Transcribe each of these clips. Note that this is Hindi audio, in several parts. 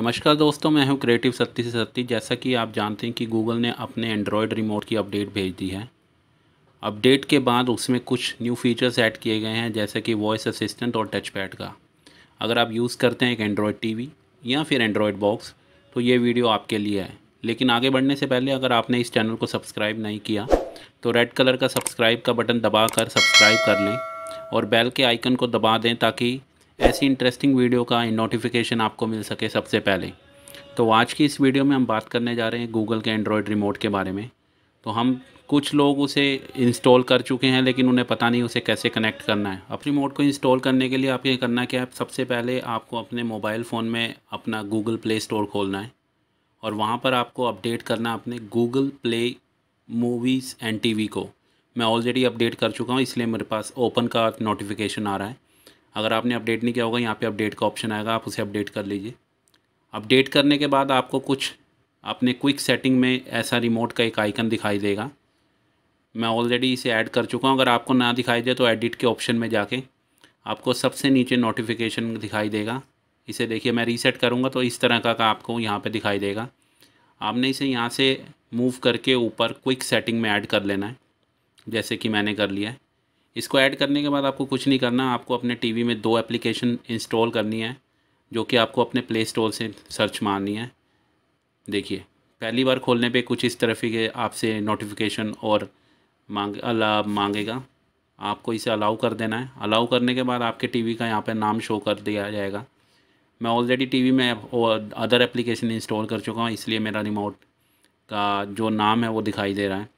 नमस्कार दोस्तों मैं हूं क्रिएटिव सत्ती से सत्ती जैसा कि आप जानते हैं कि गूगल ने अपने एंड्रॉयड रिमोट की अपडेट भेज दी है अपडेट के बाद उसमें कुछ न्यू फीचर्स ऐड किए गए हैं जैसे कि वॉइस असिस्टेंट और टच पैड का अगर आप यूज़ करते हैं एक एंड्रॉयड टी या फिर एंड्रॉयड बॉक्स तो ये वीडियो आपके लिए है लेकिन आगे बढ़ने से पहले अगर आपने इस चैनल को सब्सक्राइब नहीं किया तो रेड कलर का सब्सक्राइब का बटन दबा कर सब्सक्राइब कर लें और बेल के आइकन को दबा दें ताकि ऐसी इंटरेस्टिंग वीडियो का नोटिफिकेशन आपको मिल सके सबसे पहले तो आज की इस वीडियो में हम बात करने जा रहे हैं गूगल के एंड्रॉयड रिमोट के बारे में तो हम कुछ लोग उसे इंस्टॉल कर चुके हैं लेकिन उन्हें पता नहीं उसे कैसे कनेक्ट करना है अपनी रिमोट को इंस्टॉल करने के लिए आप ये करना क्या है सबसे पहले आपको अपने मोबाइल फ़ोन में अपना गूगल प्ले स्टोर खोलना है और वहाँ पर आपको अपडेट करना है अपने Google Play Movies and TV को मैं ऑलरेडी अपडेट कर चुका हूँ इसलिए मेरे पास ओपन का नोटिफिकेशन आ रहा है अगर आपने अपडेट नहीं किया होगा यहाँ पे अपडेट का ऑप्शन आएगा आप उसे अपडेट कर लीजिए अपडेट करने के बाद आपको कुछ अपने क्विक सेटिंग में ऐसा रिमोट का एक आइकन दिखाई देगा मैं ऑलरेडी इसे ऐड कर चुका हूँ अगर आपको ना दिखाई दे तो एडिट के ऑप्शन में जाके आपको सबसे नीचे नोटिफिकेशन दिखाई देगा इसे देखिए मैं रीसेट करूँगा तो इस तरह का, का आपको यहाँ पर दिखाई देगा आपने इसे यहाँ से मूव करके ऊपर क्विक सेटिंग में ऐड कर लेना है जैसे कि मैंने कर लिया है इसको ऐड करने के बाद आपको कुछ नहीं करना आपको अपने टीवी में दो एप्लीकेशन इंस्टॉल करनी है जो कि आपको अपने प्ले स्टोर से सर्च मारनी है देखिए पहली बार खोलने पे कुछ इस तरफ के आपसे नोटिफिकेशन और मांग अला मांगेगा आपको इसे अलाउ कर देना है अलाउ करने के बाद आपके टीवी का यहाँ पर नाम शो कर दिया जाएगा मैं ऑलरेडी टी में और अदर एप्लीकेशन इंस्टॉल कर चुका हूँ इसलिए मेरा रिमोट का जो नाम है वो दिखाई दे रहा है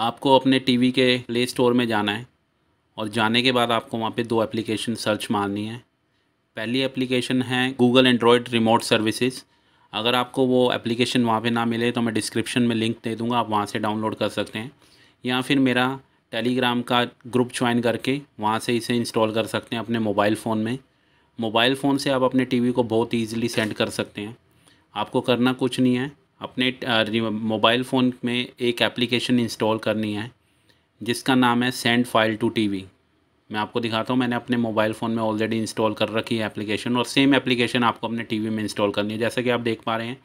आपको अपने टीवी के प्ले स्टोर में जाना है और जाने के बाद आपको वहाँ पे दो एप्लीकेशन सर्च मारनी है पहली एप्लीकेशन है गूगल एंड्रॉयड रिमोट सर्विसेज अगर आपको वो एप्लीकेशन वहाँ पे ना मिले तो मैं डिस्क्रिप्शन में लिंक दे दूँगा आप वहाँ से डाउनलोड कर सकते हैं या फिर मेरा टेलीग्राम का ग्रुप ज्वाइन करके वहाँ से इसे इंस्टॉल कर सकते हैं अपने मोबाइल फ़ोन में मोबाइल फ़ोन से आप अपने टीवी को बहुत ईजिली सेंड कर सकते हैं आपको करना कुछ नहीं है अपने मोबाइल फ़ोन में एक एप्लीकेशन इंस्टॉल करनी है जिसका नाम है सेंड फाइल टू टीवी मैं आपको दिखाता हूँ मैंने अपने मोबाइल फ़ोन में ऑलरेडी इंस्टॉल कर रखी है एप्लीकेशन और सेम एप्लीकेशन आपको अपने टीवी में इंस्टॉल करनी है जैसा कि आप देख पा रहे हैं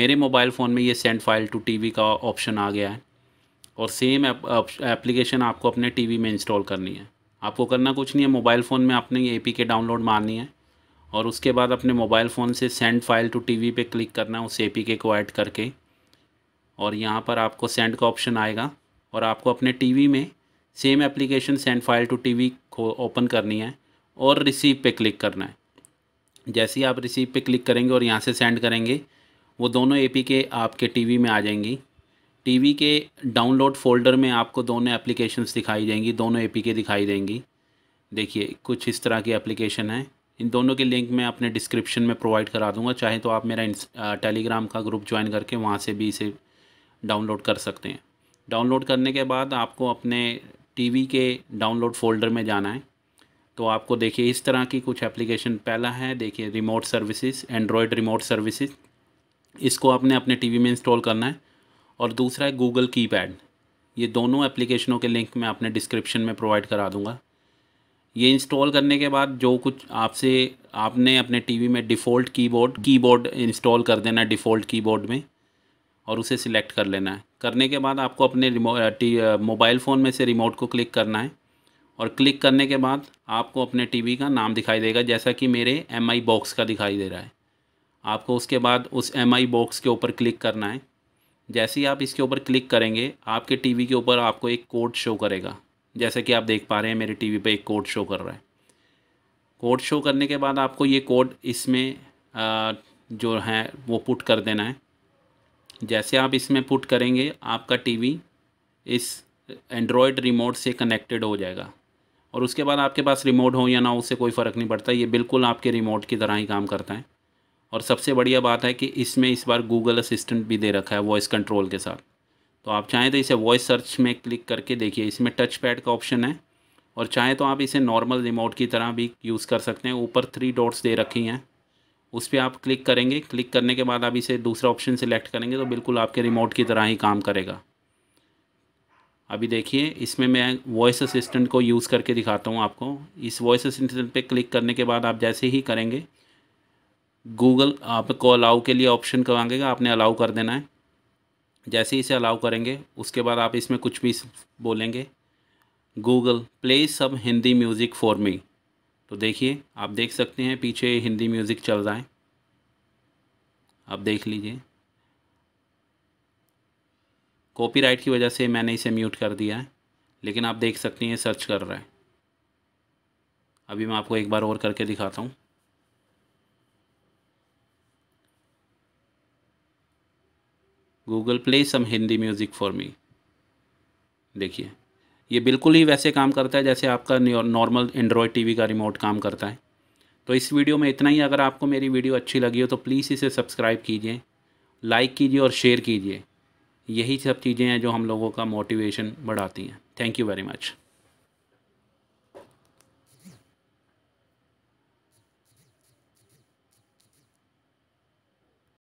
मेरे मोबाइल फ़ोन में ये सेंड फाइल टू वी का ऑप्शन आ गया है और सेम एप्लीकेशन आपको अपने वी में इंस्टॉल करनी है आपको करना कुछ नहीं है मोबाइल फ़ोन में आपने पी के डाउनलोड मारनी है और उसके बाद अपने मोबाइल फ़ोन से सेंड फाइल टू टीवी पे क्लिक करना है उस ए को ऐड करके और यहाँ पर आपको सेंड का ऑप्शन आएगा और आपको अपने टीवी में same application send file to TV को ओपन करनी है और रिसीव पे क्लिक करना है जैसे ही आप रिसीव पे क्लिक करेंगे और यहाँ से सेंड करेंगे वो दोनों ए आपके टी में आ जाएंगी टी के डाउनलोड फोल्डर में आपको दोनों एप्लीकेशन दिखाई देंगी दोनों ए दिखाई देंगी देखिए कुछ इस तरह की एप्लीकेशन है इन दोनों के लिंक मैं अपने डिस्क्रिप्शन में प्रोवाइड करा दूंगा चाहे तो आप मेरा टेलीग्राम का ग्रुप ज्वाइन करके वहाँ से भी इसे डाउनलोड कर सकते हैं डाउनलोड करने के बाद आपको अपने टीवी के डाउनलोड फोल्डर में जाना है तो आपको देखिए इस तरह की कुछ एप्लीकेशन पहला है देखिए remote services Android remote services इसको आपने अपने टीवी में इंस्टॉल करना है और दूसरा है गूगल कीपैड ये दोनों एप्लीकेशनों के लिंक मैं अपने डिस्क्रिप्शन में प्रोवाइड करा दूंगा ये इंस्टॉल करने के बाद जो कुछ आपसे आपने अपने टीवी में डिफ़ॉल्ट कीबोर्ड कीबोर्ड इंस्टॉल कर देना है डिफ़ॉल्ट कीबोर्ड में और उसे सिलेक्ट कर लेना है करने के बाद आपको अपने मोबाइल फ़ोन में से रिमोट को क्लिक करना है और क्लिक करने के बाद आपको अपने टीवी का नाम दिखाई देगा जैसा कि मेरे एम आई बॉक्स का दिखाई दे रहा है आपको उसके बाद उस एम आई बॉक्स के ऊपर क्लिक करना है जैसे ही आप इसके ऊपर क्लिक करेंगे आपके टीवी के ऊपर आपको एक कोड शो करेगा जैसे कि आप देख पा रहे हैं मेरे टीवी पे एक कोड शो कर रहा है कोड शो करने के बाद आपको ये कोड इसमें जो है वो पुट कर देना है जैसे आप इसमें पुट करेंगे आपका टीवी इस एंड्रॉयड रिमोट से कनेक्टेड हो जाएगा और उसके बाद आपके पास रिमोट हो या ना उससे कोई फ़र्क नहीं पड़ता ये बिल्कुल आपके रिमोट की तरह ही काम करता है और सबसे बढ़िया बात है कि इसमें इस बार गूगल असिस्टेंट भी दे रखा है वॉइस कंट्रोल के साथ तो आप चाहें तो इसे वॉइस सर्च में क्लिक करके देखिए इसमें टच पैड का ऑप्शन है और चाहें तो आप इसे नॉर्मल रिमोट की तरह भी यूज़ कर सकते हैं ऊपर थ्री डॉट्स दे रखी हैं उस पर आप क्लिक करेंगे क्लिक करने के बाद आप इसे दूसरा ऑप्शन सिलेक्ट करेंगे तो बिल्कुल आपके रिमोट की तरह ही काम करेगा अभी देखिए इसमें मैं वॉइस असिस्टेंट को यूज़ करके दिखाता हूँ आपको इस वॉइस असिस्टेंट पे क्लिक करने के बाद आप जैसे ही करेंगे गूगल आपको अलाउ के लिए ऑप्शन मांगेगा आपने अलाउ कर देना है जैसे ही इसे अलाउ करेंगे उसके बाद आप इसमें कुछ भी बोलेंगे गूगल प्ले सब हिंदी म्यूज़िक फॉर मी तो देखिए आप देख सकते हैं पीछे हिंदी म्यूज़िक चल रहा है आप देख लीजिए कॉपीराइट की वजह से मैंने इसे म्यूट कर दिया है लेकिन आप देख सकते हैं सर्च कर रहा है अभी मैं आपको एक बार और करके दिखाता हूँ Google play some Hindi music for me देखिए ये बिल्कुल ही वैसे काम करता है जैसे आपका नॉर्मल एंड्रॉयड टीवी का रिमोट काम करता है तो इस वीडियो में इतना ही अगर आपको मेरी वीडियो अच्छी लगी हो तो प्लीज़ इसे सब्सक्राइब कीजिए लाइक कीजिए और शेयर कीजिए यही सब चीज़ें हैं जो हम लोगों का मोटिवेशन बढ़ाती हैं थैंक यू वेरी मच